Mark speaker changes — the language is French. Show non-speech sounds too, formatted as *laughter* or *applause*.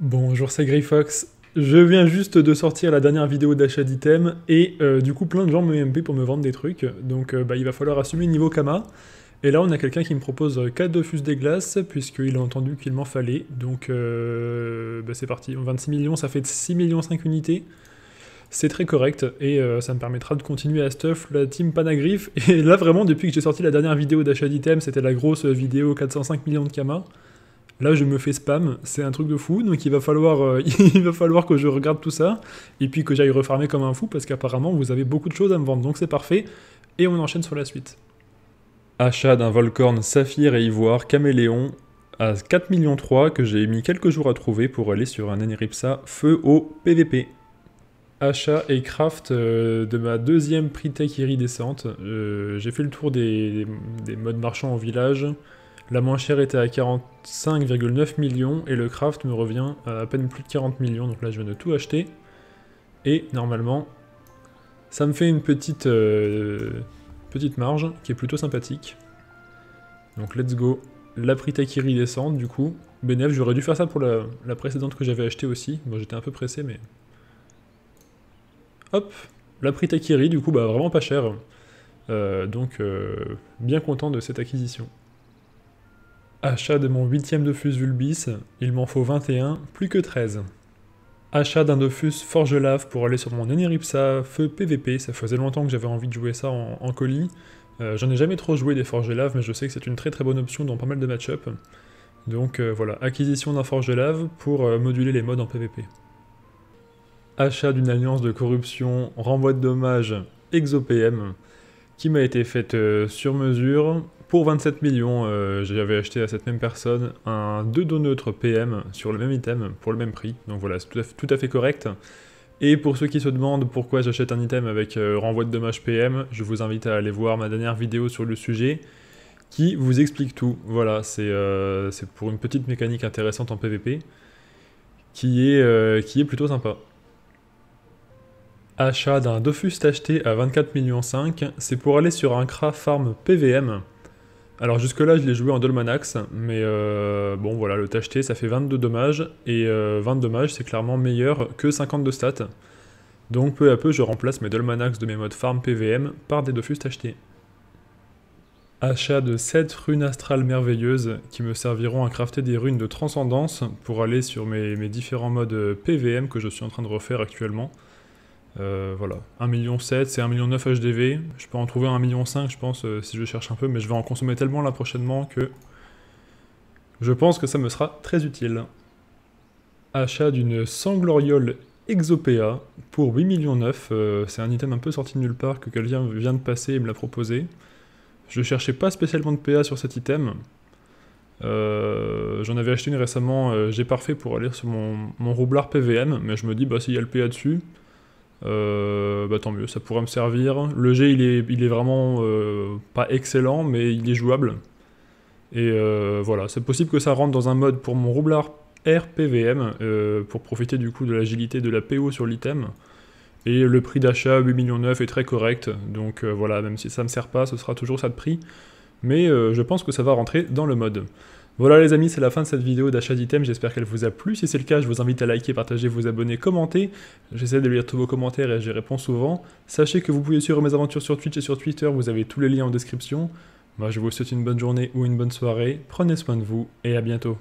Speaker 1: Bonjour, c'est Griffox. Je viens juste de sortir la dernière vidéo d'achat d'items et euh, du coup plein de gens me MP pour me vendre des trucs. Donc euh, bah, il va falloir assumer niveau Kama. Et là on a quelqu'un qui me propose 4 euh, Dofus des glaces puisqu'il a entendu qu'il m'en fallait. Donc bah, c'est parti. 26 millions, ça fait 6 millions 5 unités. C'est très correct et ça me permettra de continuer à stuff la team Panagriffe. *laughs* Et là vraiment depuis que j'ai sorti la dernière vidéo d'achat d'items, c'était la grosse vidéo 405 millions de Kama. Là, je me fais spam, c'est un truc de fou, donc il va falloir, euh, *laughs* il va falloir que je regarde tout ça, et puis que j'aille refarmer comme un fou, parce qu'apparemment, vous avez beaucoup de choses à me vendre, donc c'est parfait, et on enchaîne sur la suite. Achat d'un Volcorn saphir et ivoire caméléon à 4 millions 3 que j'ai mis quelques jours à trouver pour aller sur un Eneripsa feu au PVP. Achat et craft euh, de ma deuxième pri tech iridescente. Euh, j'ai fait le tour des, modes marchands au village. La moins chère était à 45,9 millions et le craft me revient à, à peine plus de 40 millions. Donc là, je viens de tout acheter. Et normalement, ça me fait une petite, euh, petite marge qui est plutôt sympathique. Donc let's go. La Pritakiri descend du coup. Bénéf, j'aurais dû faire ça pour la, précédente que j'avais achetée aussi. Bon, j'étais un peu pressé, mais... Hop La Pritakiri, du coup, bah vraiment pas cher. Euh, donc, euh, bien content de cette acquisition. Achat de mon huitième Dofus Vulbis, il m'en faut 21, plus que 13. Achat d'un Dofus lave pour aller sur mon Aniripsa Feu PVP, ça faisait longtemps que j'avais envie de jouer ça en, colis. Euh, j'en ai jamais trop joué des lave, mais je sais que c'est une très très bonne option dans pas mal de match-up. Donc euh, voilà, acquisition d'un forge lave pour euh, moduler les modes en PVP. Achat d'une alliance de corruption, renvoi de dommages, exopm qui m'a été faite euh, sur mesure. Pour 27 millions, euh, j'avais acheté à cette même personne un 2 dos neutre PM sur le même item pour le même prix. Donc voilà, c'est tout à fait correct. Et pour ceux qui se demandent pourquoi j'achète un item avec euh, renvoi de dommages PM, je vous invite à aller voir ma dernière vidéo sur le sujet qui vous explique tout. Voilà, c'est euh, pour une petite mécanique intéressante en PvP qui est, qui est plutôt sympa. Achat d'un Dofus tacheté à 24 millions 5, c'est pour aller sur un craft Farm PVM. Alors jusque là je l'ai joué en Dolmanax, mais euh, bon voilà, le tacheté ça fait 22 dommages, et 20 euh, dommages c'est clairement meilleur que 52 stats. Donc peu à peu je remplace mes Dolmanax de mes modes farm PVM par des Dofus tachetés. Achat de 7 runes astrales merveilleuses qui me serviront à crafter des runes de transcendance pour aller sur mes différents modes PVM que je suis en train de refaire actuellement. Euh, voilà, 1,7 million, c'est 1,9 million HDV. Je peux en trouver 1,5 million, je pense, euh, si je cherche un peu, mais je vais en consommer tellement là prochainement que je pense que ça me sera très utile. Achat d'une Sangloriole Exopea pour 8 millions euh, c'est un item un peu sorti de nulle part que quelqu'un vient de passer et me l'a proposé. Je cherchais pas spécialement de PA sur cet item. J'en avais acheté une récemment, j'ai parfait pour aller sur mon, mon roublard PVM, mais je me dis, bah s'il y a le PA dessus, euh, bah tant mieux, ça pourrait me servir. Le G il est, vraiment euh, pas excellent, mais il est jouable. Et euh, voilà, c'est possible que ça rentre dans un mode pour mon roublard RPVM, pour profiter du coup de l'agilité de la PO sur l'item. Et le prix d'achat 8 millions 9 est très correct, donc voilà, même si ça ne me sert pas, ce sera toujours ça de prix. Mais je pense que ça va rentrer dans le mode. Voilà les amis, c'est la fin de cette vidéo d'achat d'items, j'espère qu'elle vous a plu. Si c'est le cas, je vous invite à liker, partager, vous abonner, commenter. J'essaie de lire tous vos commentaires et j'y réponds souvent. Sachez que vous pouvez suivre mes aventures sur Twitch et sur Twitter, vous avez tous les liens en description. Moi je vous souhaite une bonne journée ou une bonne soirée, prenez soin de vous et à bientôt.